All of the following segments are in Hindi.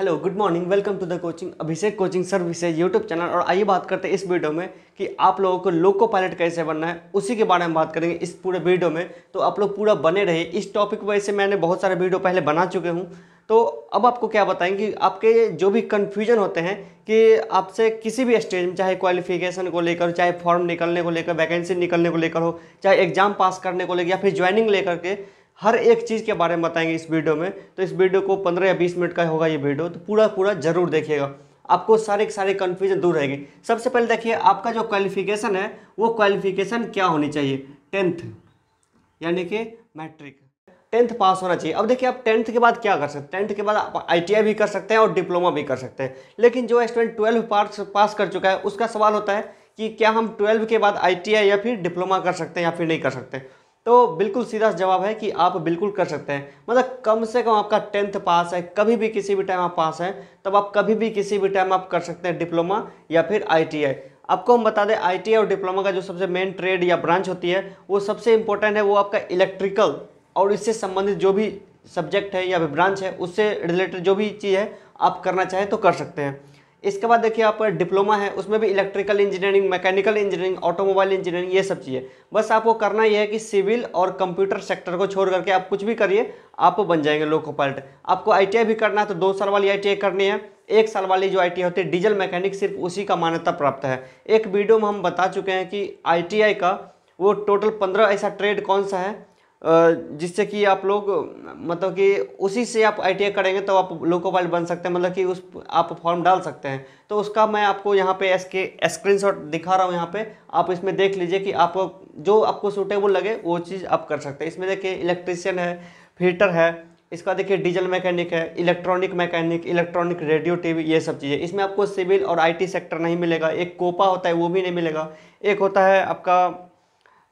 hello good morning welcome to the coaching Abhishek coaching services YouTube channel और आइए बात करते हैं इस वीडियो में कि आप लोगों को लोको पायलट कैसे बनना है उसी के बारे में बात करेंगे इस पूरे वीडियो में तो आप लोग पूरा बने रहे इस टॉपिक वजह से मैंने बहुत सारे वीडियो पहले बना चुके हूँ तो अब आपको क्या बताएंगे आपके जो भी कन्फ्यूजन होते हैं कि आपसे किसी भी स्टेज में चाहे क्वालिफिकेशन को लेकर चाहे फॉर्म निकलने को लेकर वैकेंसी निकलने को लेकर हो चाहे एग्ज़ाम पास करने को लेकर या फिर ज्वाइनिंग लेकर के हर एक चीज़ के बारे में बताएंगे इस वीडियो में तो इस वीडियो को पंद्रह या बीस मिनट का होगा ये वीडियो तो पूरा पूरा जरूर देखिएगा आपको सारे के सारे कन्फ्यूजन दूर रहेगी सबसे पहले देखिए आपका जो क्वालिफिकेशन है वो क्वालिफिकेशन क्या होनी चाहिए टेंथ यानी कि मैट्रिक टेंथ पास होना चाहिए अब देखिए आप टेंथ के बाद क्या कर सकते हैं टेंथ के बाद आप आई भी कर सकते हैं और डिप्लोमा भी कर सकते हैं लेकिन जो स्टूडेंट ट्वेल्व पास पास कर चुका है उसका सवाल होता है कि क्या हम ट्वेल्व के बाद आई या फिर डिप्लोमा कर सकते हैं या फिर नहीं कर सकते तो बिल्कुल सीधा जवाब है कि आप बिल्कुल कर सकते हैं मतलब कम से कम आपका टेंथ पास है कभी भी किसी भी टाइम आप पास हैं तब आप कभी भी किसी भी टाइम आप कर सकते हैं डिप्लोमा या फिर आईटीआई आपको हम बता दें आईटीआई और डिप्लोमा का जो सबसे मेन ट्रेड या ब्रांच होती है वो सबसे इंपॉर्टेंट है वो आपका इलेक्ट्रिकल और इससे संबंधित जो भी सब्जेक्ट है या फिर ब्रांच है उससे रिलेटेड जो भी चीज़ है आप करना चाहें तो कर सकते हैं इसके बाद देखिए आप डिप्लोमा है उसमें भी electrical engineering mechanical engineering automobile engineering ये सब चीज़ें बस आपको करना यह है कि सिविल और कंप्यूटर सेक्टर को छोड़ करके आप कुछ भी करिए आप बन जाएंगे लोको पायलट आपको आई भी करना है तो दो साल वाली आई करनी है एक साल वाली जो आई होती है डीजल मैकेनिक सिर्फ उसी का मान्यता प्राप्त है एक वीडियो में हम बता चुके हैं कि आई का वो टोटल पंद्रह ऐसा ट्रेड कौन सा है जिससे कि आप लोग मतलब कि उसी से आप आई करेंगे तो आप लोको पाइलट बन सकते हैं मतलब कि उस आप फॉर्म डाल सकते हैं तो उसका मैं आपको यहाँ पे इसके स्क्रीन दिखा रहा हूँ यहाँ पे आप इसमें देख लीजिए कि आप जो आपको सूटेबल लगे वो चीज़ आप कर सकते हैं इसमें देखिए इलेक्ट्रीशियन है फिल्टर है इसका देखिए डीजल मैकेनिक है electronic mechanic electronic radio TV ये सब चीज़ें इसमें आपको सिविल और आईटी सेक्टर नहीं मिलेगा एक कोपा होता है वो भी नहीं मिलेगा एक होता है आपका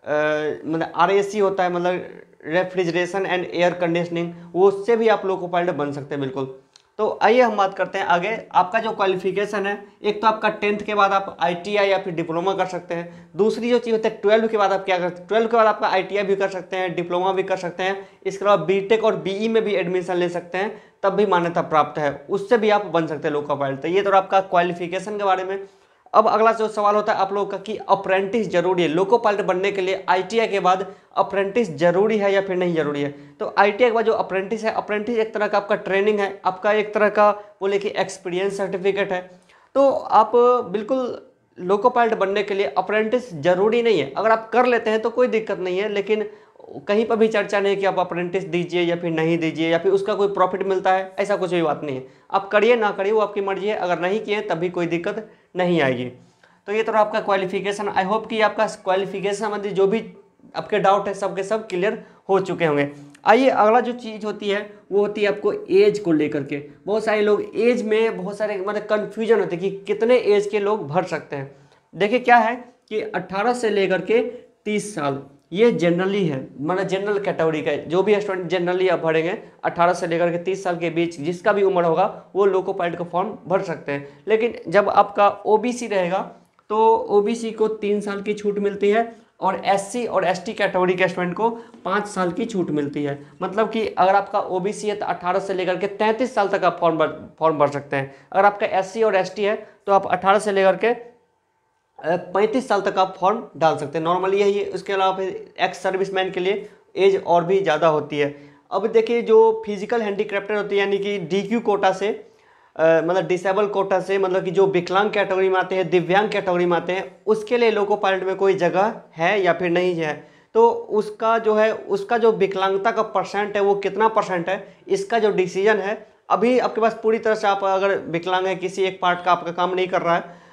मतलब आर होता है मतलब रेफ्रिजरेशन एंड एयर कंडीशनिंग वो उससे भी आप लोग को पायलट बन सकते हैं बिल्कुल तो आइए हम बात करते हैं आगे आपका जो क्वालिफिकेशन है एक तो आपका टेंथ के बाद आप आईटीआई या फिर डिप्लोमा कर सकते हैं दूसरी जो चीज़ होती है ट्वेल्व के बाद आप क्या कर सकते हैं ट्वेल्व के बाद आपका आईटीआई भी कर सकते हैं डिप्लोमा भी कर सकते हैं इसके अलावा बीटेक और बीई e में भी एडमिशन ले सकते हैं तब भी मान्यता प्राप्त है उससे भी आप बन सकते हैं लोग पायलट तो ये तो आपका क्वालिफिकेशन के बारे में अब अगला जो सवाल होता है आप लोगों का कि अप्रेंटिस जरूरी है लोको पायलट बनने के लिए आईटीआई के बाद अप्रेंटिस जरूरी है या फिर नहीं जरूरी है तो आईटीआई के बाद जो अप्रेंटिस है अप्रेंटिस एक तरह का आपका ट्रेनिंग है आपका एक तरह का बोले कि एक्सपीरियंस सर्टिफिकेट है तो आप बिल्कुल लोको पायलट बनने के लिए अप्रेंटिस जरूरी नहीं है अगर आप कर लेते हैं तो कोई दिक्कत नहीं है लेकिन कहीं पर भी चर्चा नहीं कि आप अप्रेंटिस दीजिए या फिर नहीं दीजिए या फिर उसका कोई प्रॉफिट मिलता है ऐसा कुछ भी बात नहीं है आप करिए ना करिए वो आपकी मर्जी है अगर नहीं किए तब भी कोई दिक्कत नहीं आएगी तो ये तो आपका क्वालिफिकेशन आई होप कि आपका क्वालिफिकेशन संबंधी जो भी आपके डाउट है सबके सब क्लियर हो चुके होंगे आइए अगला जो चीज़ होती है वो होती है आपको एज को लेकर के बहुत सारे लोग एज में बहुत सारे मतलब कन्फ्यूजन होते हैं कि कितने एज के लोग भर सकते हैं देखिए क्या है कि 18 से लेकर के 30 साल ये जनरली है मैंने जनरल कैटेगरी का जो भी स्टूडेंट जनरली आप भरेंगे 18 से लेकर के 30 साल के बीच जिसका भी उम्र होगा वो लोको पायलट का फॉर्म भर सकते हैं लेकिन जब आपका ओबीसी रहेगा तो ओबीसी को तीन साल की छूट मिलती है और एससी और एसटी कैटेगरी के स्टूडेंट को पाँच साल की छूट मिलती है मतलब कि अगर आपका ओबीसी है तो अट्ठारह से लेकर के तैंतीस साल तक आप फॉर्म भर फॉर्म भर सकते हैं अगर आपका एससी और एसटी है तो आप अट्ठारह से लेकर के पैंतीस साल तक आप फॉर्म डाल सकते हैं नॉर्मली यही है उसके अलावा फिर एक्स मैन के लिए एज और भी ज़्यादा होती है अब देखिए जो फिजिकल हैंडीक्रैप्टर होती है यानी कि डी कोटा से आ, मतलब डिसेबल कोटा से मतलब कि जो विकलांग कैटेगरी में आते हैं दिव्यांग कैटेगरी में आते हैं उसके लिए लोको पायलट में कोई जगह है या फिर नहीं है तो उसका जो है उसका जो विकलांगता का परसेंट है वो कितना परसेंट है इसका जो डिसीजन है अभी आपके पास पूरी तरह से आप अगर विकलांग है किसी एक पार्ट का आपका काम नहीं कर रहा है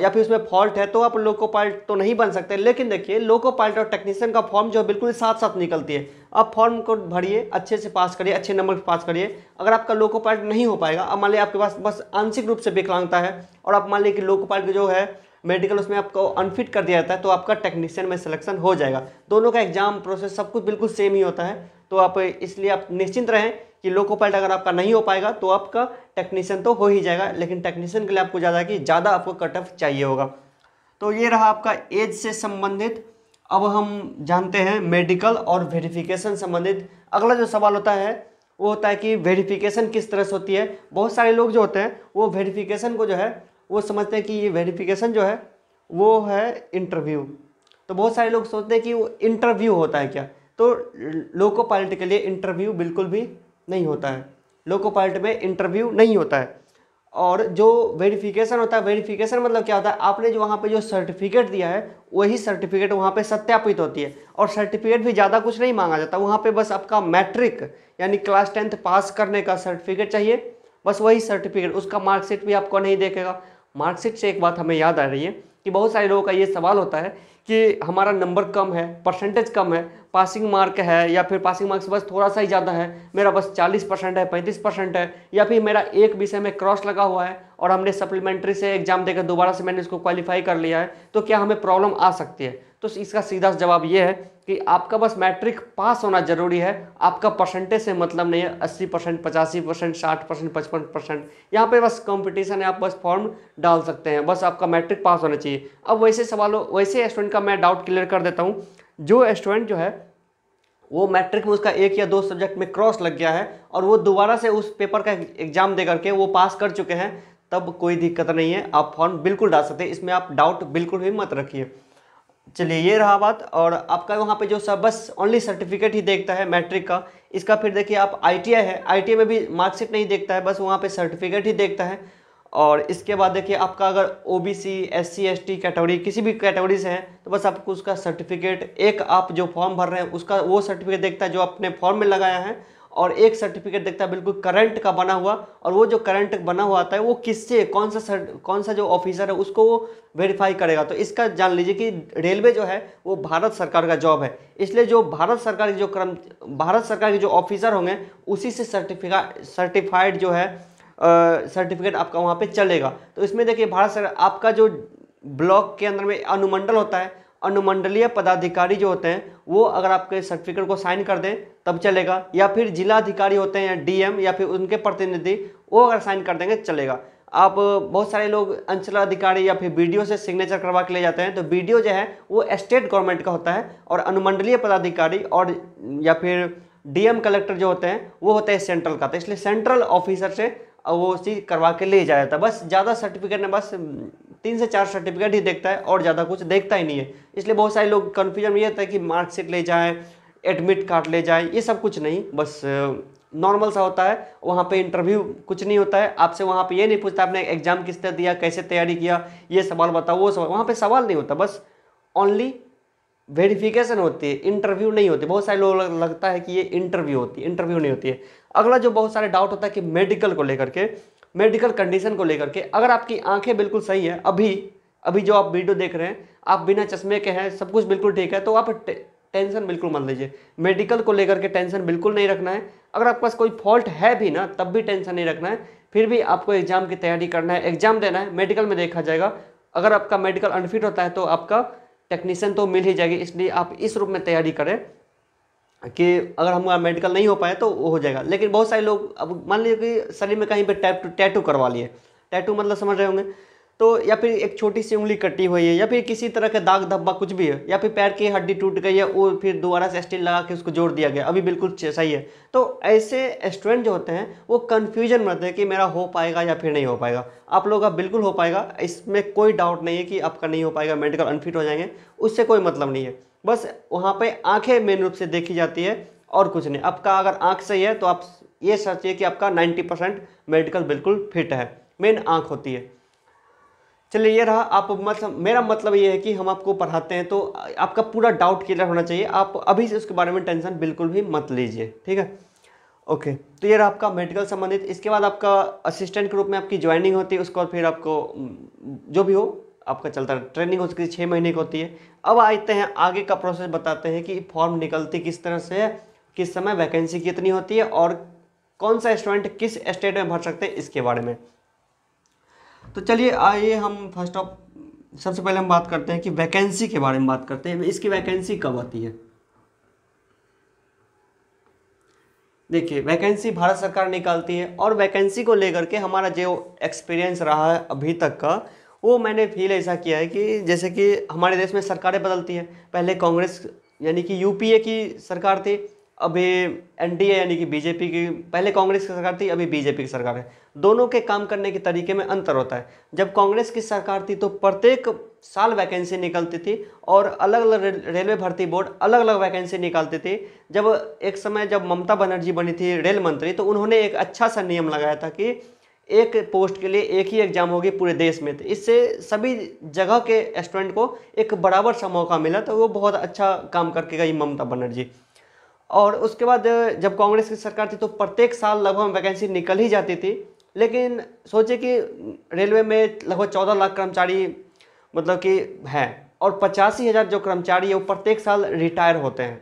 या फिर उसमें फॉल्ट है तो आप लोको पायलट तो नहीं बन सकते लेकिन देखिए लोको पायलट और टेक्नीशियन का फॉर्म जो बिल्कुल साथ साथ निकलती है आप फॉर्म को भरिए अच्छे से पास करिए अच्छे नंबर से पास करिए अगर आपका लोको पायलट नहीं हो पाएगा अब मान लीजिए आपके पास बस आंशिक रूप से विकलांगता है और आप मान लीजिए कि लोको पायलट जो है मेडिकल उसमें आपको अनफिट कर दिया जाता है तो आपका टेक्नीशियन में सिलेक्शन हो जाएगा दोनों का एग्जाम प्रोसेस सब कुछ बिल्कुल सेम ही होता है तो आप इसलिए आप निश्चिंत रहें कि लोको पायलट अगर आपका नहीं हो पाएगा तो आपका टेक्नीशियन तो हो ही जाएगा लेकिन टेक्नीशियन के लिए आपको ज़्यादा कि ज़्यादा आपको कट ऑफ चाहिए होगा तो ये रहा आपका एज से संबंधित अब हम जानते हैं मेडिकल और वेरिफिकेशन संबंधित अगला जो सवाल होता है वो होता है कि वेरिफिकेशन किस तरह से होती है बहुत सारे लोग जो होते हैं वो वेरिफिकेशन को जो है वो समझते हैं कि ये वेरिफिकेशन जो है वो है इंटरव्यू तो बहुत सारे लोग सोचते हैं कि वो इंटरव्यू होता है क्या तो लोको पायलट के लिए इंटरव्यू बिल्कुल भी नहीं होता है लोको पायलट में इंटरव्यू नहीं होता है और जो वेरिफिकेशन होता है वेरिफिकेशन मतलब क्या होता है आपने जो वहाँ पे जो सर्टिफिकेट दिया है वही सर्टिफिकेट वहाँ पे सत्यापित होती है और सर्टिफिकेट भी ज़्यादा कुछ नहीं मांगा जाता वहाँ पे बस आपका मैट्रिक यानी क्लास टेंथ पास करने का सर्टिफिकेट चाहिए बस वही सर्टिफिकेट उसका मार्कशीट भी आपको नहीं देखेगा मार्कशीट से एक बात हमें याद आ रही है कि बहुत सारे लोगों का ये सवाल होता है कि हमारा नंबर कम है परसेंटेज कम है पासिंग मार्क है या फिर पासिंग मार्क्स बस थोड़ा सा ही ज़्यादा है मेरा बस 40 परसेंट है 35 परसेंट है या फिर मेरा एक विषय में क्रॉस लगा हुआ है और हमने सप्लीमेंट्री से एग्जाम देकर दोबारा से मैंने इसको क्वालिफाई कर लिया है तो क्या हमें प्रॉब्लम आ सकती है तो इसका सीधा जवाब ये है कि आपका बस मैट्रिक पास होना जरूरी है आपका परसेंटेज से मतलब नहीं है अस्सी परसेंट पचासी परसेंट साठ परसेंट पचपन परसेंट यहाँ पर बस कंपटीशन है आप बस फॉर्म डाल सकते हैं बस आपका मैट्रिक पास होना चाहिए अब वैसे सवालों वैसे स्टूडेंट का मैं डाउट क्लियर कर देता हूँ जो स्टूडेंट जो है वो मैट्रिक में उसका एक या दो सब्जेक्ट में क्रॉस लग गया है और वो दोबारा से उस पेपर का एग्जाम दे करके वो पास कर चुके हैं तब कोई दिक्कत नहीं है आप फॉर्म बिल्कुल डाल सकते हैं इसमें आप डाउट बिल्कुल भी मत रखिए चलिए ये रहा बात और आपका वहाँ पे जो सब बस ओनली सर्टिफिकेट ही देखता है मैट्रिक का इसका फिर देखिए आप आईटीआई है आईटीआई में भी मार्कशीट नहीं देखता है बस वहाँ पे सर्टिफिकेट ही देखता है और इसके बाद देखिए आपका अगर O B C S C S T category किसी भी कैटेगरी से है तो बस आपको उसका सर्टिफिकेट एक आप जो फॉर्म भर रहे हैं उसका वो सर्टिफिकेट देखता है जो आपने फॉर्म में लगाया है और एक सर्टिफिकेट देखता है बिल्कुल करंट का बना हुआ और वो जो करंट बना हुआ आता है वो किससे कौन सा सर, कौन सा जो ऑफिसर है उसको वो वेरीफाई करेगा तो इसका जान लीजिए कि रेलवे जो है वो भारत सरकार का जॉब है इसलिए जो भारत सरकार की जो कर्म भारत सरकार के जो ऑफिसर होंगे उसी से सर्टिफिका सर्टिफाइड जो है सर्टिफिकेट आपका वहाँ पर चलेगा तो इसमें देखिए भारत सरकार आपका जो ब्लॉक के अंदर में अनुमंडल होता है अनुमंडलीय पदाधिकारी जो होते हैं वो अगर आपके सर्टिफिकेट को साइन कर दें तब चलेगा या फिर जिलाधिकारी होते हैं डीएम या फिर उनके प्रतिनिधि वो अगर साइन कर देंगे चलेगा आप बहुत सारे लोग अंचलाधिकारी या फिर बी से सिग्नेचर करवा के ले जाते हैं तो बी जो है वो स्टेट गवर्नमेंट का होता है और अनुमंडलीय पदाधिकारी और या फिर डीएम कलेक्टर जो होते हैं वो होते हैं सेंट्रल का तो इसलिए सेंट्रल ऑफिसर से वो चीज़ करवा के ले जाया था बस ज़्यादा सर्टिफिकेट ने बस तीन से चार सर्टिफिकेट ही देखता है और ज़्यादा कुछ देखता ही नहीं है इसलिए बहुत सारे लोग कन्फ्यूजन ये होता है कि मार्कशीट ले जाएँ एडमिट कार्ड ले जाए ये सब कुछ नहीं बस नॉर्मल सा होता है वहाँ पे इंटरव्यू कुछ नहीं होता है आपसे वहाँ पे ये नहीं पूछता आपने एग्ज़ाम किस तरह दिया कैसे तैयारी किया ये सवाल बताओ वो सवाल वहाँ पे सवाल नहीं होता बस ओनली वेरिफिकेशन होती है इंटरव्यू नहीं होती बहुत सारे लोग लगता है कि ये इंटरव्यू होती है इंटरव्यू नहीं होती है अगला जो बहुत सारे डाउट होता है कि मेडिकल को लेकर के मेडिकल कंडीशन को लेकर के अगर आपकी आंखें बिल्कुल सही है अभी अभी जो आप वीडियो देख रहे हैं आप बिना चश्मे के हैं सब कुछ बिल्कुल ठीक है तो आप टेंशन बिल्कुल मत लीजिए मेडिकल को लेकर के टेंशन बिल्कुल नहीं रखना है अगर आपके पास कोई फॉल्ट है भी ना तब भी टेंशन नहीं रखना है फिर भी आपको एग्जाम की तैयारी करना है एग्जाम देना है मेडिकल में देखा जाएगा अगर आपका मेडिकल अनफिट होता है तो आपका टेक्नीशियन तो मिल ही जाएगी इसलिए आप इस रूप में तैयारी करें कि अगर हमारा मेडिकल नहीं हो पाए तो वो हो जाएगा लेकिन बहुत सारे लोग अब मान लीजिए कि शरीर में कहीं पर टैटू करवा लिए टैटू मतलब समझ रहे होंगे तो या फिर एक छोटी सी उंगली कटी हुई है या फिर किसी तरह का दाग धब्बा कुछ भी है या फिर पैर की हड्डी टूट गई है वो फिर दोबारा से स्टील लगा के उसको जोड़ दिया गया अभी बिल्कुल सही है तो ऐसे स्टूडेंट जो होते हैं वो कन्फ्यूजन में रहते हैं कि मेरा हो पाएगा या फिर नहीं हो पाएगा आप लोगों का बिल्कुल हो पाएगा इसमें कोई डाउट नहीं है कि आपका नहीं हो पाएगा मेडिकल अनफिट हो जाएंगे उससे कोई मतलब नहीं है बस वहाँ पर आँखें मेन रूप से देखी जाती है और कुछ नहीं आपका अगर आँख सही है तो आप ये सोचिए कि आपका नाइन्टी परसेंट मेडिकल बिल्कुल फिट है मेन आँख होती है चलिए ये रहा आप मतलब मेरा मतलब ये है कि हम आपको पढ़ाते हैं तो आपका पूरा डाउट क्लियर होना चाहिए आप अभी से उसके बारे में टेंशन बिल्कुल भी मत लीजिए ठीक है ओके तो ये रहा आपका मेडिकल संबंधित इसके बाद आपका असिस्टेंट के रूप में आपकी ज्वाइनिंग होती है उसके बाद फिर आपको जो भी हो आपका चलता है ट्रेनिंग हो सकती है छः महीने की होती है अब आते हैं आगे का प्रोसेस बताते हैं कि फॉर्म निकलती किस तरह से किस समय वैकेंसी कितनी होती है और कौन सा स्टूडेंट किस स्टेट में भर सकते हैं इसके बारे में तो चलिए आइए हम फर्स्ट ऑफ सबसे पहले हम बात करते हैं कि वैकेंसी के बारे में बात करते हैं इसकी वैकेंसी कब आती है देखिए वैकेंसी भारत सरकार निकालती है और वैकेंसी को लेकर के हमारा जो एक्सपीरियंस रहा है अभी तक का वो मैंने फील ऐसा किया है कि जैसे कि हमारे देश में सरकारें बदलती हैं पहले कांग्रेस यानी कि यूपीए की सरकार थी अभी एनडीए यानी कि बीजेपी की पहले कांग्रेस की सरकार थी अभी बीजेपी की सरकार है दोनों के काम करने के तरीके में अंतर होता है जब कांग्रेस की सरकार थी तो प्रत्येक साल वैकेंसी निकलती थी और अलग अलग रेलवे भर्ती बोर्ड अलग अलग वैकेंसी निकालती थी जब एक समय जब ममता बनर्जी बनी थी रेल मंत्री तो उन्होंने एक अच्छा सा नियम लगाया था कि एक पोस्ट के लिए एक ही एग्ज़ाम होगी पूरे देश में तो इससे सभी जगह के स्टूडेंट को एक बराबर सा मौका मिला तो वो बहुत अच्छा काम करके गई ममता बनर्जी और उसके बाद जब कांग्रेस की सरकार थी तो प्रत्येक साल लगभग वैकेंसी निकल ही जाती थी लेकिन सोचे कि रेलवे में लगभग चौदह लाख कर्मचारी मतलब कि हैं और पचासी हज़ार जो कर्मचारी है वो प्रत्येक साल रिटायर होते हैं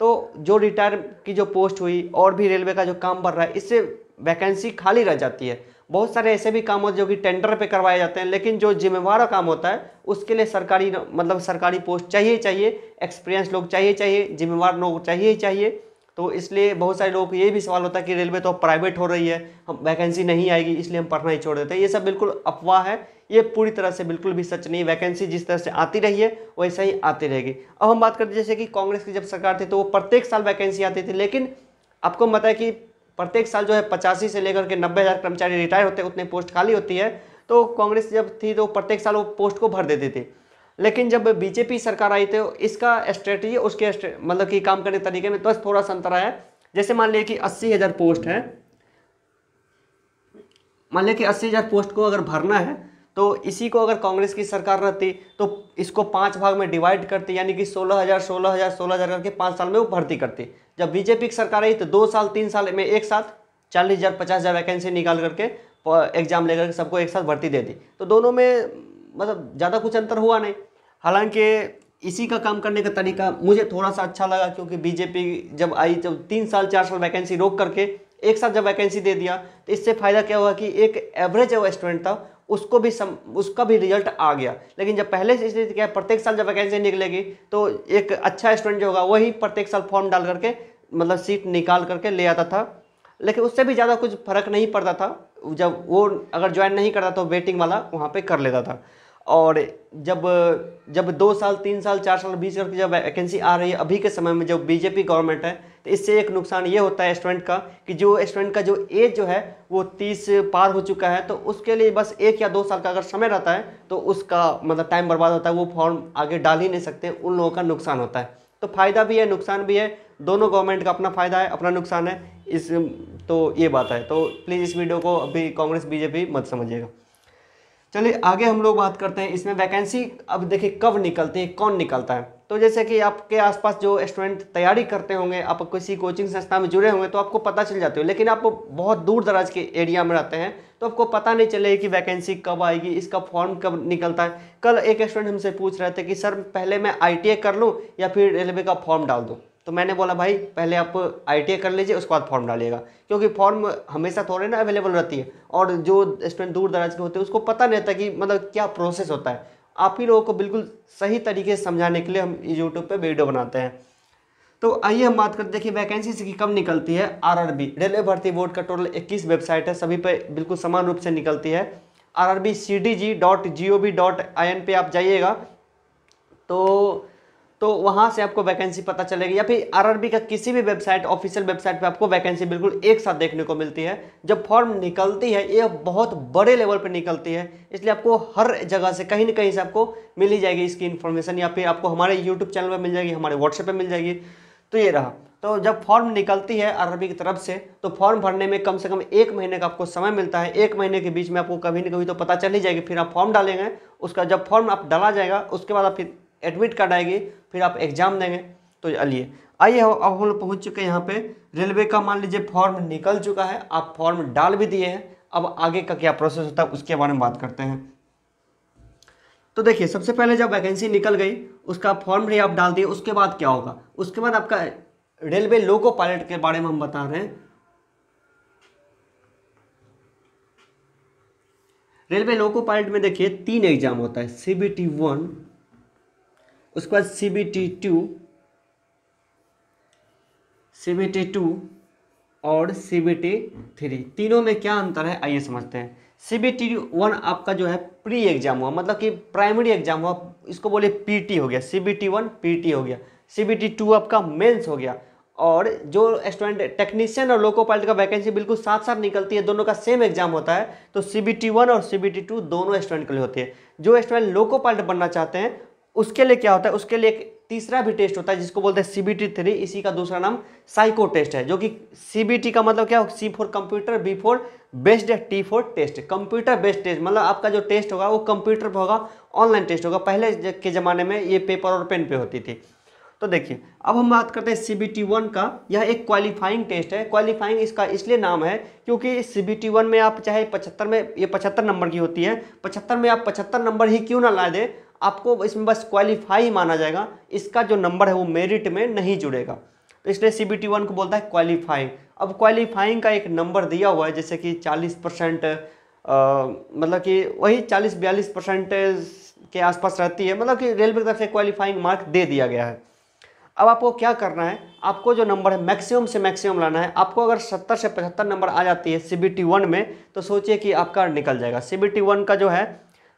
तो जो रिटायर की जो पोस्ट हुई और भी रेलवे का जो काम बढ़ रहा है इससे वैकेंसी खाली रह जाती है बहुत सारे ऐसे भी काम होते जो कि टेंडर पे करवाए जाते हैं लेकिन जो जिम्मेवार काम होता है उसके लिए सरकारी मतलब सरकारी पोस्ट चाहिए चाहिए एक्सपीरियंस लोग चाहिए चाहिए जिम्मेवार लोग चाहिए चाहिए तो इसलिए बहुत सारे लोगों को ये भी सवाल होता है कि रेलवे तो प्राइवेट हो रही है हम वैकेंसी नहीं आएगी इसलिए हम पढ़ना ही छोड़ देते हैं ये सब बिल्कुल अफवाह है ये पूरी तरह से बिल्कुल भी सच नहीं वैकेंसी जिस तरह से आती रही है वैसा ही आती रहेगी अब हम बात करते हैं जैसे कि कांग्रेस की जब सरकार थी तो वो प्रत्येक साल वैकेंसी आती थी लेकिन आपको पता है कि प्रत्येक साल जो है पचासी से लेकर के नब्बे हज़ार कर्मचारी रिटायर होते हैं उतने पोस्ट खाली होती है तो कांग्रेस जब थी तो प्रत्येक साल वो पोस्ट को भर देती थी लेकिन जब बीजेपी सरकार आई तो इसका स्ट्रेटजी उसके मतलब कि काम करने तरीके में तो बस थोड़ा सा अंतर आया जैसे मान लिया कि अस्सी हज़ार पोस्ट है मान लिया कि अस्सी हज़ार पोस्ट को अगर भरना है तो इसी को अगर कांग्रेस की सरकार रहती तो इसको पांच भाग में डिवाइड करती यानी कि सोलह हज़ार सोलह हज़ार सोलह हज़ार करके पाँच साल में वो भर्ती करती जब बीजेपी की सरकार आई तो दो साल तीन साल में एक साथ चालीस हज़ार पचास हज़ार वैकेंसी निकाल करके एग्जाम लेकर सबको एक साथ भर्ती दे दी तो दोनों में मतलब ज़्यादा कुछ अंतर हुआ नहीं हालांकि इसी का काम करने का तरीका मुझे थोड़ा सा अच्छा लगा क्योंकि बीजेपी जब आई जब तीन साल चार साल वैकेंसी रोक करके एक साथ जब वैकेंसी दे दिया तो इससे फ़ायदा क्या हुआ कि एक एवरेज जो स्टूडेंट था उसको भी सम उसका भी रिजल्ट आ गया लेकिन जब पहले से स्थिति क्या प्रत्येक साल जब वैकेंसी निकलेगी तो एक अच्छा स्टूडेंट जो होगा वही प्रत्येक साल फॉर्म डाल करके मतलब सीट निकाल करके ले आता था लेकिन उससे भी ज़्यादा कुछ फर्क नहीं पड़ता था जब वो अगर ज्वाइन नहीं करता तो वेटिंग वाला वहाँ पर कर लेता था और जब जब दो साल तीन साल चार साल बीच करके जब वैकेंसी आ रही है अभी के समय में जब बीजेपी गवर्नमेंट है तो इससे एक नुकसान ये होता है स्टूडेंट का कि जो स्टूडेंट का जो एज जो है वो तीस पार हो चुका है तो उसके लिए बस एक या दो साल का अगर समय रहता है तो उसका मतलब टाइम बर्बाद होता है वो फॉर्म आगे डाल ही नहीं सकते उन लोगों का नुकसान होता है तो फ़ायदा भी है नुकसान भी है दोनों गवर्नमेंट का अपना फ़ायदा है अपना नुकसान है इस तो ये बात है तो प्लीज़ इस वीडियो को अभी कांग्रेस बीजेपी मत समझिएगा चलिए आगे हम लोग बात करते हैं इसमें वैकेंसी अब देखिए कब निकलती है कौन निकलता है तो जैसे कि आपके आसपास जो स्टूडेंट तैयारी करते होंगे आप किसी कोचिंग संस्था में जुड़े होंगे तो आपको पता चल जाते हो लेकिन आप बहुत दूर दराज के एरिया में रहते हैं तो आपको पता नहीं चलेगा कि वैकेंसी कब आएगी इसका फॉर्म कब निकलता है कल एक स्टूडेंट हमसे पूछ रहे थे कि सर पहले मैं आई कर लूँ या फिर रेलवे का फॉर्म डाल दूँ तो मैंने बोला भाई पहले आप आई कर लीजिए उसके बाद फॉर्म डालिएगा क्योंकि फॉर्म हमेशा थोड़े ना अवेलेबल रहती है और जो स्टूडेंट दूर दराज के होते हैं उसको पता नहीं रहता कि मतलब क्या प्रोसेस होता है आप ही लोगों को बिल्कुल सही तरीके से समझाने के लिए हम यूट्यूब पर वीडियो बनाते हैं तो आइए हम बात करते हैं कि वैकेंसी की कब निकलती है आरआरबी रेलवे भर्ती बोर्ड का टोटल 21 वेबसाइट है सभी पर बिल्कुल समान रूप से निकलती है R R B C D G dot G O V dot I N पे आप जाइएगा तो तो वहाँ से आपको वैकेंसी पता चलेगी या फिर आरआरबी का किसी भी वेबसाइट ऑफिशियल वेबसाइट पे आपको वैकेंसी बिल्कुल एक साथ देखने को मिलती है जब फॉर्म निकलती है ये बहुत बड़े लेवल पे निकलती है इसलिए आपको हर जगह से कहीं ना कहीं से आपको मिल ही जाएगी इसकी इन्फॉर्मेशन या फिर आपको हमारे यूट्यूब चैनल पर मिल जाएगी हमारे व्हाट्सएप पर मिल जाएगी तो ये रहा तो जब फॉर्म निकलती है आरआरबी की तरफ से तो फॉर्म भरने में कम से कम एक महीने का आपको समय मिलता है एक महीने के बीच में आपको कभी ना कभी तो पता चल ही जाएगी फिर आप फॉर्म डालेंगे उसका जब फॉर्म आप डाला जाएगा उसके बाद आप फिर एडमिट कार्ड आएगी फिर आप एग्ज़ाम देंगे तो चलिए आइए अब हम लोग पहुँच चुके हैं यहाँ पे रेलवे का मान लीजिए फॉर्म निकल चुका है आप फॉर्म डाल भी दिए हैं अब आगे का क्या प्रोसेस होता है उसके बारे में बात करते हैं तो देखिए सबसे पहले जब वैकेंसी निकल गई उसका फॉर्म भी आप डाल दिए उसके बाद क्या होगा उसके बाद आपका रेलवे लोको पायलट के बारे में हम बता रहे हैं रेलवे लोको पायलट में देखिए तीन एग्जाम होता है सी बी टी वन उसके बाद C B T two C B T two और सी बी टी थ्री तीनों में क्या अंतर है आइए समझते हैं सी बी टी वन आपका जो है प्री एग्जाम हुआ मतलब कि प्राइमरी एग्जाम हुआ इसको बोले पी टी हो गया C B T one P T हो गया सी बी टी टू आपका मेंस हो गया और जो स्टूडेंट टेक्नीशियन और लोको पायलट का वैकेंसी बिल्कुल साथ साथ निकलती है दोनों का सेम एग्जाम होता है तो सी बी टी वन और सी बी टी टू दोनों स्टूडेंट के लिए होती है जो स्टूडेंट लोको पायलट बनना चाहते हैं उसके लिए क्या होता है उसके लिए एक तीसरा भी टेस्ट होता है जिसको बोलते हैं सीबीटी थ्री इसी का दूसरा नाम साइको टेस्ट है जो कि सीबीटी का मतलब क्या हो C for computer B for based T for test computer based test मतलब आपका जो टेस्ट होगा वो कंप्यूटर पर होगा ऑनलाइन टेस्ट होगा पहले के ज़माने में ये पेपर और पेन पे होती थी तो देखिए अब हम बात करते हैं सी बी टी वन का यह एक क्वालिफाइंग टेस्ट है क्वालिफाइंग इसका इसलिए नाम है क्योंकि सी बी टी वन में आप चाहे पचहत्तर में ये पचहत्तर नंबर की होती है पचहत्तर में आप पचहत्तर नंबर ही क्यों ना ला दें आपको इसमें बस क्वालिफाई माना जाएगा इसका जो नंबर है वो मेरिट में नहीं जुड़ेगा तो इसलिए सी बी टी वन को बोलता है क्वालिफाइंग अब क्वालिफाइंग का एक नंबर दिया हुआ है जैसे कि चालीस परसेंट मतलब कि वही चालीस बयालीस परसेंट के आसपास रहती है मतलब कि रेलवे की तरफ से क्वालिफाइंग मार्क दे दिया गया है अब आपको क्या करना है आपको जो नंबर है मैक्सिमम से मैक्सिमम लाना है आपको अगर 70 से 75 नंबर आ जाती है सी बी टी वन में तो सोचिए कि आपका निकल जाएगा सी बी टी वन का जो है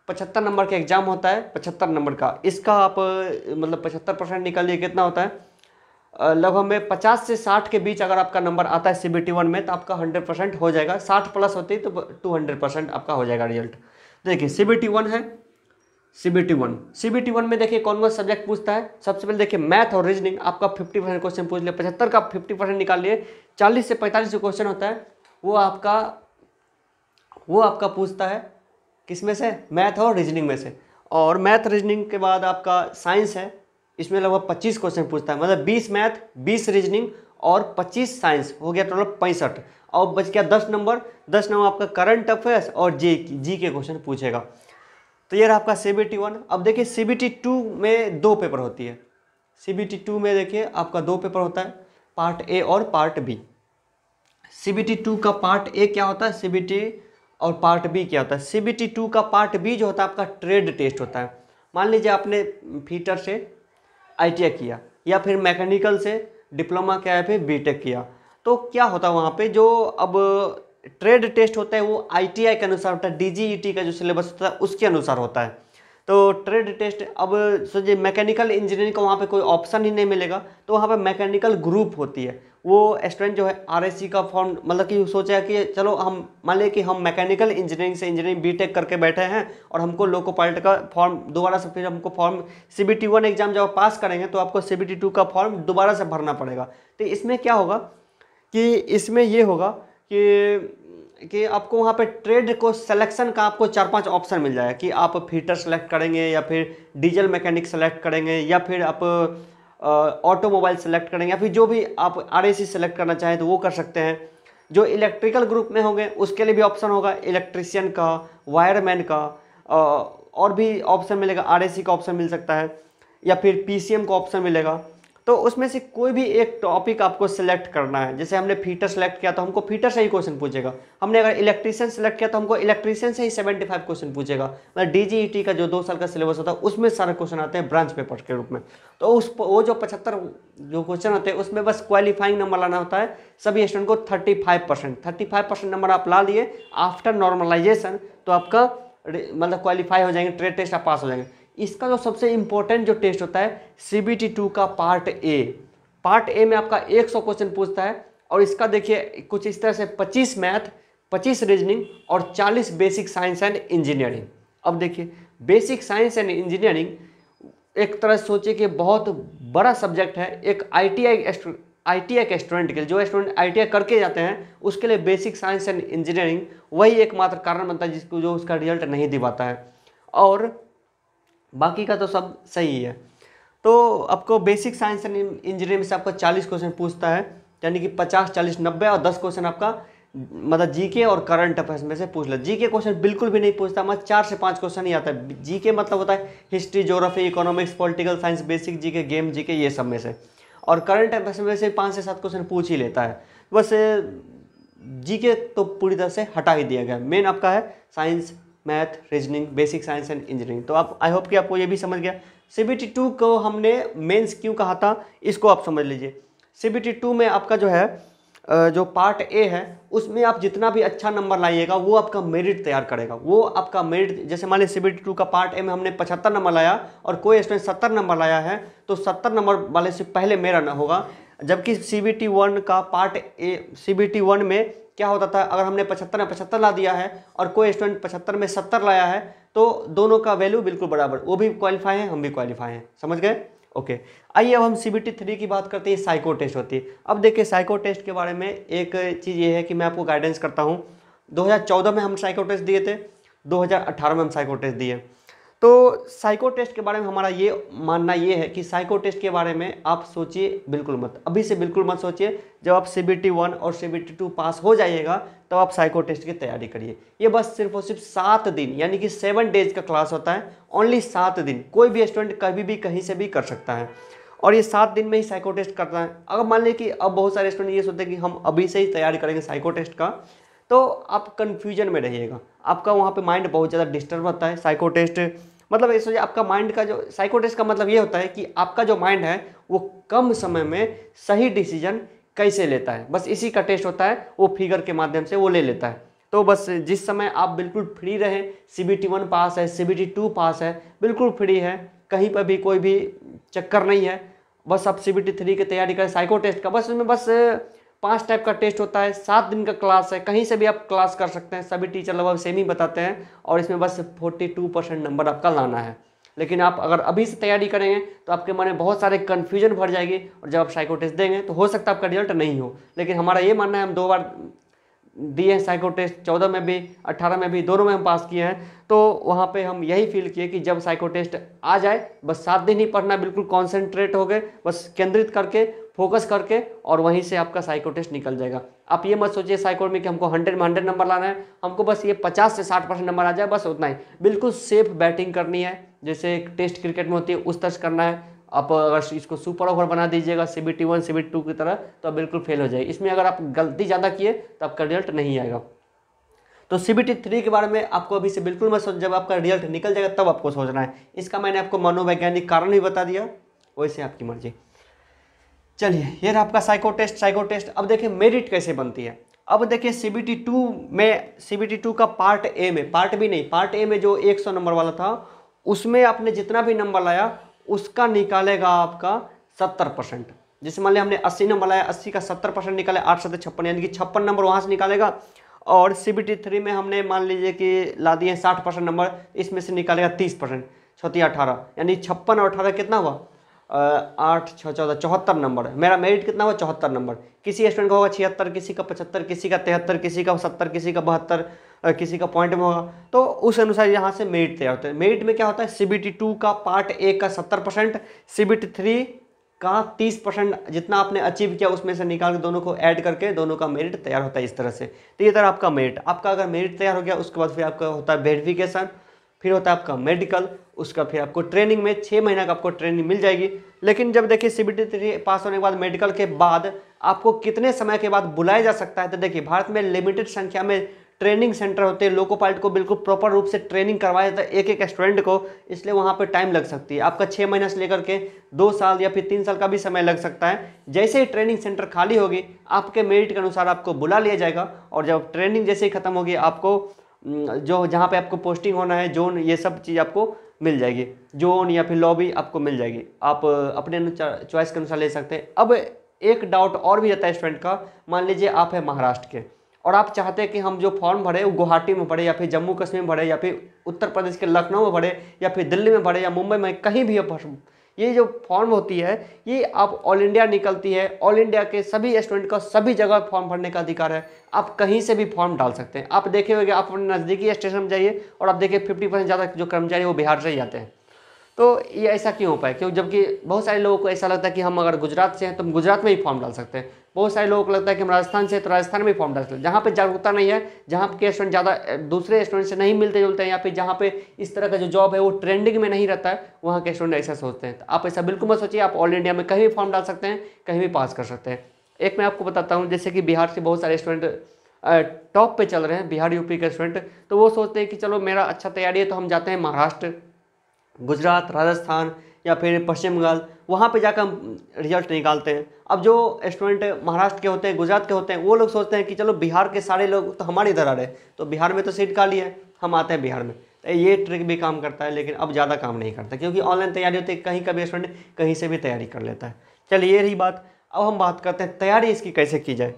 पचहत्तर नंबर का एग्जाम होता है पचहत्तर नंबर का इसका आप मतलब पचहत्तर परसेंट निकालिए कितना होता है लगभग में पचास से साठ के बीच अगर आपका नंबर आता है सी वन में तो आपका हंड्रेड परसेंट हो जाएगा साठ प्लस होती है तो टू हंड्रेड परसेंट आपका हो जाएगा रिजल्ट देखिए सी बी वन है C B one C B one में देखिए कौन कौन सब्जेक्ट पूछता है सबसे पहले देखिए मैथ और रीजनिंग आपका फिफ्टी परसेंट क्वेश्चन पूछ लिया पचहत्तर का फिफ्टी परसेंट निकाल लिए चालीस से पैंतालीस जो क्वेश्चन होता है वो आपका वो आपका पूछता है किस में से मैथ और रीजनिंग में से और मैथ रीजनिंग के बाद आपका साइंस है इसमें लगभग पच्चीस क्वेश्चन पूछता है मतलब बीस मैथ बीस रीजनिंग और पच्चीस साइंस हो गया टोटल पैंसठ और बच गया दस नंबर दस नंबर आपका करंट अफेयर्स और जे जी के क्वेश्चन पूछेगा तो ये रहा आपका सी बी टी वन अब देखिए सी बी टी टू में दो पेपर होती है सी बी टी टू में देखिए आपका दो पेपर होता है पार्ट ए और part B C B T two का पार्ट ए क्या होता है सी बी टी और पार्ट बी क्या होता है सी बी टू का पार्ट बी जो होता है आपका ट्रेड टेस्ट होता है मान लीजिए आपने फीटर से आई किया या फिर मैकेनिकल से डिप्लोमा किया या फिर बी किया तो क्या होता है वहाँ पर जो अब ट्रेड टेस्ट होता है वो आई के अनुसार होता है डी e का जो सिलेबस होता है उसके अनुसार होता है तो ट्रेड टेस्ट अब सोचिए मैकेनिकल इंजीनियरिंग का वहाँ पे कोई ऑप्शन ही नहीं मिलेगा तो वहाँ पे मैकेनिकल ग्रुप होती है वो स्टूडेंट जो है आर का फॉर्म मतलब कि सोचा कि चलो हम मान लें कि हम मैकेनिकल इंजीनियरिंग से इंजीनियरिंग बीटेक करके बैठे हैं और हमको लोको पायलट का फॉर्म दोबारा से फिर हमको form C B T one exam जब पास करेंगे तो आपको सी बी टी टू का फॉर्म दोबारा से भरना पड़ेगा तो इसमें क्या होगा कि इसमें ये होगा कि कि आपको वहाँ पे ट्रेड को सिलेक्शन का आपको चार पांच ऑप्शन मिल जाएगा कि आप फीटर सेलेक्ट करेंगे या फिर डीजल मैकेनिक सेलेक्ट करेंगे या फिर आप ऑटोमोबाइल सेलेक्ट करेंगे या फिर जो भी आप आर सेलेक्ट करना चाहें तो वो कर सकते हैं जो इलेक्ट्रिकल ग्रुप में होंगे उसके लिए भी ऑप्शन होगा इलेक्ट्रिशियन का वायरमैन का और भी ऑप्शन मिलेगा आर का ऑप्शन मिल सकता है या फिर पी का ऑप्शन मिलेगा तो उसमें से कोई भी एक टॉपिक आपको सेलेक्ट करना है जैसे हमने फीटर सेलेक्ट किया तो हमको फीटर से ही क्वेश्चन पूछेगा हमने अगर इलेक्ट्रीशियन सेलेक्ट किया तो हमको इलेक्ट्रीशियन से ही सेवेंटी फाइव क्वेश्चन पूछेगा मतलब डीजीईटी e का जो दो साल का सिलेबस होता है उसमें सारे क्वेश्चन आते हैं ब्रांच पेपर के रूप में तो उस वो जो पचहत्तर जो क्वेश्चन होते हैं उसमें बस क्वालिफाइंग नंबर लाना होता है सभी स्टूडेंट को thirty five percent thirty five percent number आप ला लिए आफ्टर नॉर्मलाइजेशन तो आपका मतलब क्वालिफाई हो जाएंगे ट्रेड टेस्ट आप पास हो जाएंगे इसका जो सबसे इम्पोर्टेंट जो टेस्ट होता है सी बी टी टू का पार्ट ए पार्ट ए में आपका एक सौ क्वेश्चन पूछता है और इसका देखिए कुछ इस तरह से पच्चीस मैथ पच्चीस रीजनिंग और चालीस बेसिक साइंस एंड इंजीनियरिंग अब देखिए बेसिक साइंस एंड इंजीनियरिंग एक तरह से सोचिए कि बहुत बड़ा सब्जेक्ट है एक I T I I T I के स्टूडेंट के लिए जो स्टूडेंट आई टी आई करके जाते हैं उसके लिए बेसिक साइंस एंड इंजीनियरिंग वही एकमात्र कारण बनता है जिसको जो उसका रिजल्ट नहीं दिवाता है और बाकी का तो सब सही है तो आपको बेसिक साइंस एंड इंजीनियरिंग में से आपको चालीस क्वेश्चन पूछता है यानी कि पचास चालीस नब्बे और दस क्वेश्चन आपका मतलब जीके और करंट अफेयर्स में से पूछ ले जीके क्वेश्चन बिल्कुल भी नहीं पूछता मतलब चार से पांच क्वेश्चन ही आता है जीके मतलब होता है history geography economics political science basic GK game GK ये सब में से और करंट अफेयर्स में से पाँच से सात क्वेश्चन पूछ ही लेता है बस जीके तो पूरी तरह से हटा ही दिया गया मेन आपका है science math reasoning basic science and engineering तो आप आई होप कि आपको ये भी समझ गया सी बी टी टू को हमने मेंस क्यों कहा था इसको आप समझ लीजिए सी बी टी टू में आपका जो है जो पार्ट ए है उसमें आप जितना भी अच्छा नंबर लाइएगा वो आपका मेरिट तैयार करेगा वो आपका मेरिट जैसे मान लीजिए सी बी टी टू का पार्ट ए में हमने पचहत्तर नंबर लाया और कोई स्टूडेंट सत्तर नंबर लाया है तो सत्तर नंबर वाले से पहले मेरा ना होगा जबकि सी बी टी वन का part A C B T one में क्या होता था अगर हमने पचहत्तर में पचहत्तर ला दिया है और कोई स्टूडेंट पचहत्तर में सत्तर लाया है तो दोनों का वैल्यू बिल्कुल बराबर वो भी क्वालिफाई है हम भी क्वालिफाई हैं समझ गए ओके आइए अब हम सी बी टी थ्री की बात करते हैं साइको टेस्ट होती है अब देखिए साइको टेस्ट के बारे में एक चीज़ ये है कि मैं आपको गाइडेंस करता हूँ 2014 में हम साइको टेस्ट दिए थे 2018 में हम साइको टेस्ट दिए तो साइको टेस्ट के बारे में हमारा ये मानना ये है कि साइको टेस्ट के बारे में आप सोचिए बिल्कुल मत अभी से बिल्कुल मत सोचिए जब आप सी बी टी वन और C B T two pass हो जाइएगा तब तो आप साइको टेस्ट की तैयारी करिए ये बस सिर्फ और सिर्फ सात दिन यानी कि सेवन डेज का क्लास होता है ओनली सात दिन कोई भी स्टूडेंट कभी भी कहीं से भी कर सकता है और ये सात दिन में ही साइको टेस्ट करता है अगर मान लें कि अब बहुत सारे स्टूडेंट ये सोचते हैं कि हम अभी से ही तैयारी करेंगे साइको टेस्ट का तो आप कन्फ्यूजन में रहिएगा आपका वहाँ पे माइंड बहुत ज़्यादा डिस्टर्ब होता है साइको टेस्ट मतलब इस वजह आपका माइंड का जो साइको टेस्ट का मतलब ये होता है कि आपका जो माइंड है वो कम समय में सही डिसीजन कैसे लेता है बस इसी का टेस्ट होता है वो फिगर के माध्यम से वो ले लेता है तो बस जिस समय आप बिल्कुल फ्री रहें C B T one pass है C B T two pass है बिल्कुल फ्री है कहीं पर भी कोई भी चक्कर नहीं है बस आप सी बी टी थ्री की तैयारी करें साइको टेस्ट का बस उसमें बस पाँच टाइप का टेस्ट होता है सात दिन का क्लास है कहीं से भी आप क्लास कर सकते हैं सभी टीचर लगभग सेम ही बताते हैं और इसमें बस फोर्टी टू परसेंट नंबर आपका लाना है लेकिन आप अगर अभी से तैयारी करेंगे तो आपके मन में बहुत सारे कन्फ्यूजन भर जाएगी और जब आप साइको टेस्ट देंगे तो हो सकता है आपका रिजल्ट नहीं हो लेकिन हमारा ये मानना है हम दो बार दिए हैं साइको टेस्ट चौदह में भी अट्ठारह में भी दोनों में हम पास किए हैं तो वहाँ पे हम यही फील किए कि जब साइको टेस्ट आ जाए बस सात दिन ही पढ़ना बिल्कुल कॉन्सेंट्रेट हो गए बस केंद्रित करके फोकस करके और वहीं से आपका साइको टेस्ट निकल जाएगा आप ये मत सोचिए साइको में कि हमको हंड्रेड में हंड्रेड नंबर लाना है हमको बस ये पचास से साठ परसेंट नंबर आ जाए बस उतना ही बिल्कुल सेफ बैटिंग करनी है जैसे एक टेस्ट क्रिकेट में होती है उस तरह करना है आप अगर इसको सुपर ओवर बना दीजिएगा C B T one C B two की तरह तो बिल्कुल फेल हो जाएगी इसमें अगर आप गलती ज़्यादा किए तो आपका रिजल्ट नहीं आएगा तो सी बी टी थ्री के बारे में आपको अभी से बिल्कुल मत सोच जब आपका रिजल्ट निकल जाएगा तब आपको सोचना है इसका मैंने आपको मनोवैज्ञानिक कारण भी बता दिया वैसे आपकी मर्जी चलिए ये रहा आपका साइको टेस्ट साइको टेस्ट अब देखिए मेरिट कैसे बनती है अब देखिए सी बी टी टू में सी बी टी टू का पार्ट ए में पार्ट भी नहीं पार्ट ए में जो एक सौ नंबर वाला था उसमें आपने जितना भी नंबर लाया उसका निकालेगा आपका सत्तर परसेंट जैसे मान लिया हमने अस्सी नंबर लाया अस्सी का सत्तर परसेंट निकाले आठ सत्तर छप्पन यानी कि छप्पन नंबर वहाँ से निकालेगा और सी बी टी थ्री में हमने मान लीजिए कि ला दिए साठ परसेंट नंबर इसमें से निकालेगा तीस परसेंट छत्तीस अठारह यानी छप्पन और अठारह कितना हुआ आठ छः चौदह चौहत्तर नंबर मेरा मेरिट कितना हुआ चौहत्तर नंबर किसी स्टूडेंट का होगा छिहत्तर किसी का पचहत्तर किसी का तिहत्तर किसी का सत्तर किसी का बहत्तर किसी का पॉइंट में होगा तो उस अनुसार यहाँ से मेरिट तैयार होता है मेरिट में क्या होता है सी बी टी टू का पार्ट ए का सत्तर percent C B T three का तीस परसेंट जितना आपने अचीव किया उसमें से निकाल के दोनों को ऐड करके दोनों का मेरिट तैयार होता है इस तरह से तो ये तरह आपका मेरिट आपका अगर मेरिट तैयार हो गया उसके बाद फिर आपका होता है वेरिफिकेशन फिर होता है आपका मेडिकल उसका फिर आपको ट्रेनिंग में छः महीना का आपको ट्रेनिंग मिल जाएगी लेकिन जब देखिए सी बी पास होने के बाद मेडिकल के बाद आपको कितने समय के बाद बुलाया जा सकता है तो देखिए भारत में लिमिटेड संख्या में ट्रेनिंग सेंटर होते हैं लोको पायलट को बिल्कुल प्रॉपर रूप से ट्रेनिंग करवाया जाता है एक एक स्टूडेंट को इसलिए वहाँ पर टाइम लग सकती है आपका छः महीने से लेकर के दो साल या फिर तीन साल का भी समय लग सकता है जैसे ही ट्रेनिंग सेंटर खाली होगी आपके मेरिट के अनुसार आपको बुला लिया जाएगा और जब ट्रेनिंग जैसे ही खत्म होगी आपको हम्म, जो जहाँ पे आपको पोस्टिंग होना है जोन ये सब चीज़ आपको मिल जाएगी जोन या फिर लॉबी आपको मिल जाएगी आप अपने अनुसार चॉइस के अनुसार ले सकते हैं अब एक डाउट और भी रहता है स्टूडेंट का मान लीजिए आप है महाराष्ट्र के और आप चाहते हैं कि हम जो फॉर्म भरे वो गुवाहाटी में भरे या फिर जम्मू कश्मीर में भरे या फिर उत्तर प्रदेश के लखनऊ में भरे या फिर दिल्ली में भरे या मुंबई में कहीं भी ये जो फॉर्म होती है ये आप ऑल इंडिया निकलती है ऑल इंडिया के सभी स्टूडेंट का सभी जगह फॉर्म भरने का अधिकार है आप कहीं से भी फॉर्म डाल सकते हैं आप देखे होंगे आप अपने नज़दीकी स्टेशन में जाइए और आप देखिए फिफ्टी परसेंट ज़्यादा जो कर्मचारी वो बिहार से ही आते हैं तो ये ऐसा क्यों हो पाए क्यों जबकि बहुत सारे लोगों को ऐसा लगता है कि हम अगर गुजरात से हैं तो हम गुजरात में ही फॉर्म डाल सकते हैं बहुत सारे लोगों को लगता है कि हम राजस्थान से तो राजस्थान में फॉर्म डाल सकते हैं जहाँ पर जागरूकता नहीं है जहाँ के स्टूडेंट ज़्यादा दूसरे स्टूडेंट से नहीं मिलते जुलते हैं या फिर जहाँ पे इस तरह का जो जॉब है वो ट्रेंडिंग में नहीं रहता है वहाँ के स्टूडेंट ऐसा सोचते हैं तो आप ऐसा बिल्कुल मत सोचिए आप ऑल इंडिया में कहीं भी फॉर्म डाल सकते हैं कहीं भी पास कर सकते हैं एक मैं आपको बताता हूँ जैसे कि बिहार से बहुत सारे स्टूडेंट टॉप पर चल रहे हैं बिहार यूपी के स्टूडेंट तो वो सोचते हैं कि चलो मेरा अच्छा तैयारी है तो हम जाते हैं महाराष्ट्र गुजरात राजस्थान या फिर पश्चिम बंगाल वहाँ पे जाकर हम रिजल्ट निकालते हैं अब जो स्टूडेंट महाराष्ट्र के होते हैं गुजरात के होते हैं वो लोग सोचते हैं कि चलो बिहार के सारे लोग तो हमारे इधर आ रहे तो बिहार में तो सीट खाली है हम आते हैं बिहार में तो ये ट्रिक भी काम करता है लेकिन अब ज़्यादा काम नहीं करता क्योंकि ऑनलाइन तैयारी होती है कहीं का भी स्टूडेंट कहीं से भी तैयारी कर लेता है चलिए ये रही बात अब हम बात करते हैं तैयारी इसकी कैसे की जाए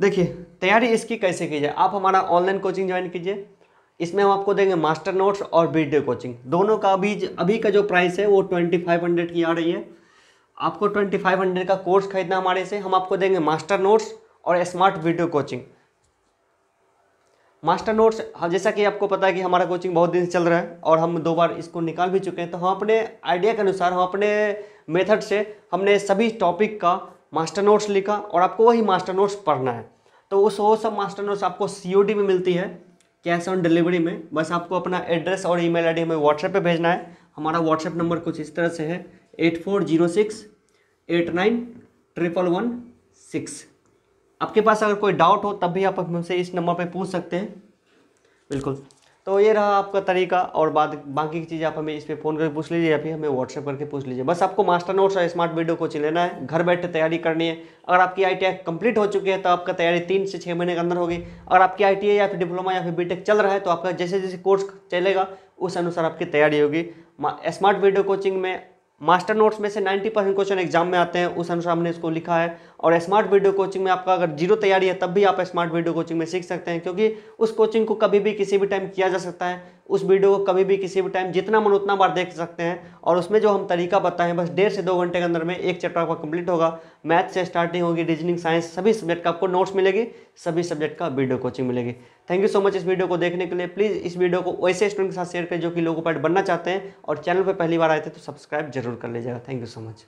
देखिए तैयारी इसकी कैसे की जाए आप हमारा ऑनलाइन कोचिंग ज्वाइन कीजिए इसमें हम आपको देंगे मास्टर नोट्स और वीडियो डे कोचिंग दोनों का अभी अभी का जो प्राइस है वो ट्वेंटी फाइव हंड्रेड की आ रही है आपको ट्वेंटी फाइव हंड्रेड का कोर्स खरीदना हमारे से हम आपको देंगे मास्टर नोट्स और smart video coaching master notes हाँ, जैसा कि आपको पता है कि हमारा कोचिंग बहुत दिन से चल रहा है और हम दो बार इसको निकाल भी चुके हैं तो हम अपने आइडिया के अनुसार हम अपने मेथड से हमने सभी टॉपिक का मास्टर नोट्स लिखा और आपको वही मास्टर नोट्स पढ़ना है तो उस वो सब मास्टर नोट्स आपको सी में मिलती है कैश ऑन डिलीवरी में बस आपको अपना एड्रेस और ईमेल आईडी हमें व्हाट्सएप पे भेजना है हमारा व्हाट्सएप नंबर कुछ इस तरह से है eight four zero six eight nine triple one six आपके पास अगर कोई डाउट हो तब भी आप हमसे इस नंबर पर पूछ सकते हैं बिल्कुल तो ये रहा आपका तरीका और बाद बाकी की चीज़ आप हमें इस पर फ़ोन करके पूछ लीजिए या फिर हमें व्हाट्सएप करके पूछ लीजिए बस आपको मास्टर नोट्स और स्मार्ट वीडियो कोचिंग लेना है घर बैठे तैयारी करनी है अगर आपकी आई टी हो चुकी है तो आपका तैयारी तीन से छः महीने के अंदर होगी अगर आपकी आई या फिर डिप्लोमा या फिर बी चल रहा है तो आपका जैसे जैसे कोर्स चलेगा उस अनुसार आपकी तैयारी होगी स्मार्ट वीडियो कोचिंग में मास्टर नोट्स में से 90 परसेंट क्वेश्चन एग्जाम में आते हैं उस अनुसार हमने इसको लिखा है और स्मार्ट वीडियो कोचिंग में आपका अगर जीरो तैयारी है तब भी आप स्मार्ट वीडियो कोचिंग में सीख सकते हैं क्योंकि उस कोचिंग को कभी भी किसी भी टाइम किया जा सकता है उस वीडियो को कभी भी किसी भी टाइम जितना मन उतना बार देख सकते हैं और उसमें जो हम तरीका बताएं बस डेढ़ से दो घंटे के अंदर में एक चैप्टर आपका कंप्लीट होगा मैथ से स्टार्टिंग होगी रीजनिंग साइंस सभी सब्जेक्ट का आपको नोट्स मिलेगी सभी सब्जेक्ट का वीडियो कोचिंग मिलेगी थैंक यू सो मच इस वीडियो को देखने के लिए प्लीज़ इस वीडियो को वैसे स्टूडेंट के साथ शेयर करें जो कि लोगों पर बनना चाहते हैं और चैनल पर पहली बार आए थे तो सब्सक्राइब जरूर कर लीजिएगा थैंक यू सो मच